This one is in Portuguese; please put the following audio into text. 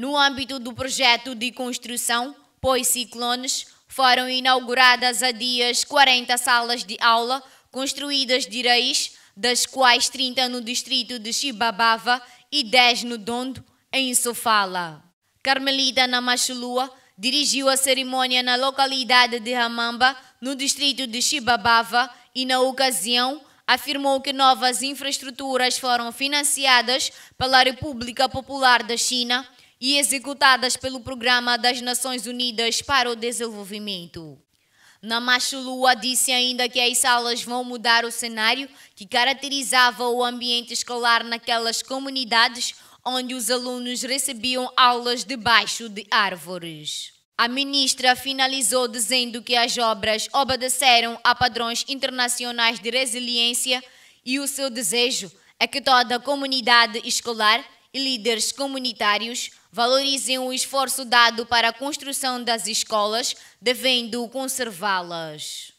No âmbito do projeto de construção Pós-Ciclones, foram inauguradas há dias 40 salas de aula construídas de raiz, das quais 30 no distrito de Xibabava e 10 no Dondo, em Sofala. Carmelita Namachulua dirigiu a cerimônia na localidade de Ramamba, no distrito de Xibabava, e na ocasião afirmou que novas infraestruturas foram financiadas pela República Popular da China e executadas pelo Programa das Nações Unidas para o Desenvolvimento. Namacho Lua disse ainda que as salas vão mudar o cenário que caracterizava o ambiente escolar naquelas comunidades onde os alunos recebiam aulas debaixo de árvores. A ministra finalizou dizendo que as obras obedeceram a padrões internacionais de resiliência e o seu desejo é que toda a comunidade escolar e líderes comunitários valorizem o esforço dado para a construção das escolas, devendo conservá-las.